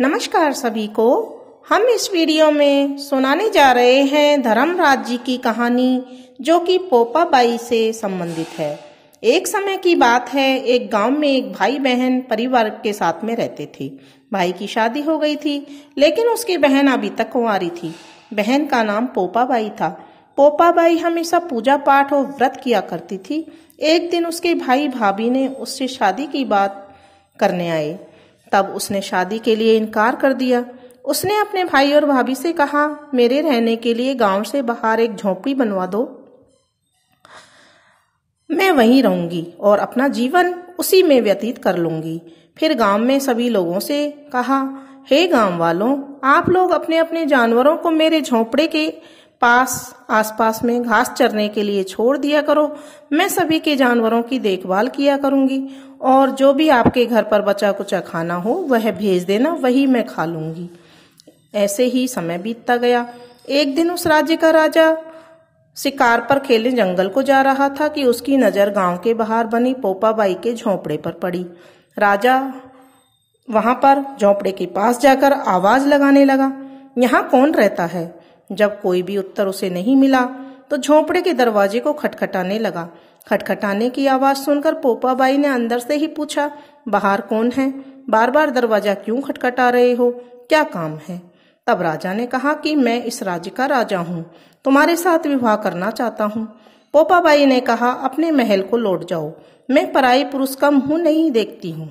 नमस्कार सभी को हम इस वीडियो में सुनाने जा रहे हैं धर्मराज जी की कहानी जो कि पोपाबाई से संबंधित है एक समय की बात है एक गांव में एक भाई बहन परिवार के साथ में रहते थे भाई की शादी हो गई थी लेकिन उसकी बहन अभी तक कुंवारी थी बहन का नाम पोपाबाई था पोपाबाई हमेशा पूजा पाठ और व्रत किया करती थी एक दिन उसके भाई भाभी ने उससे शादी की बात करने आए तब उसने शादी के लिए इनकार कर दिया उसने अपने भाई और भाभी से कहा मेरे रहने के लिए गांव से बाहर एक झोपड़ी बनवा दो मैं वहीं रहूंगी और अपना जीवन उसी में व्यतीत कर लूंगी फिर गांव में सभी लोगों से कहा हे गांव वालों आप लोग अपने अपने जानवरों को मेरे झोपड़े के पास आसपास में घास चरने के लिए छोड़ दिया करो मैं सभी के जानवरों की देखभाल किया करूंगी और जो भी आपके घर पर बचा कुचा खाना हो वह भेज देना वही मैं खा लूंगी ऐसे ही समय बीतता गया एक दिन उस राज्य का राजा शिकार पर खेले जंगल को जा रहा था कि उसकी नजर गांव के बाहर बनी पोपाबाई के झोंपड़े पर पड़ी राजा वहां पर झोंपड़े के पास जाकर आवाज लगाने लगा यहाँ कौन रहता है जब कोई भी उत्तर उसे नहीं मिला तो झोंपड़े के दरवाजे को खटखटाने लगा खटखटाने की आवाज सुनकर पोपाबाई ने अंदर से ही पूछा बाहर कौन है बार बार दरवाजा क्यों खटखटा रहे हो क्या काम है तब राजा ने कहा कि मैं इस राज्य का राजा हूँ तुम्हारे साथ विवाह करना चाहता हूँ पोपाबाई ने कहा अपने महल को लौट जाओ मैं पराई पुरुष का मुंह नहीं देखती हूँ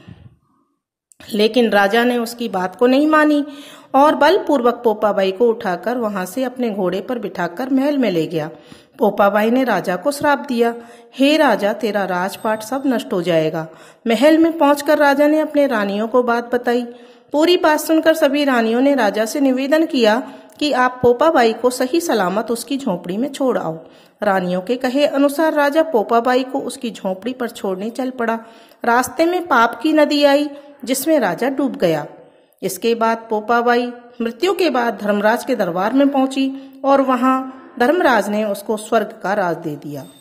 लेकिन राजा ने उसकी बात को नहीं मानी और बलपूर्वक पोपाबाई को उठाकर वहां से अपने घोड़े पर बिठाकर महल में ले गया पोपाबाई ने राजा को श्राप दिया हे राजा तेरा राजपाट सब नष्ट हो जाएगा महल में पहुंचकर राजा ने अपने रानियों को बात बताई पूरी बात सुनकर सभी रानियों ने राजा से निवेदन किया कि आप पोपाबाई को सही सलामत उसकी झोपड़ी में छोड़ आओ रानियों के कहे अनुसार राजा पोपाबाई को उसकी झोपड़ी पर छोड़ने चल पड़ा रास्ते में पाप की नदी आई जिसमें राजा डूब गया इसके बाद पोपाबाई मृत्यु के बाद धर्मराज के दरबार में पहुंची और वहां धर्मराज ने उसको स्वर्ग का राज दे दिया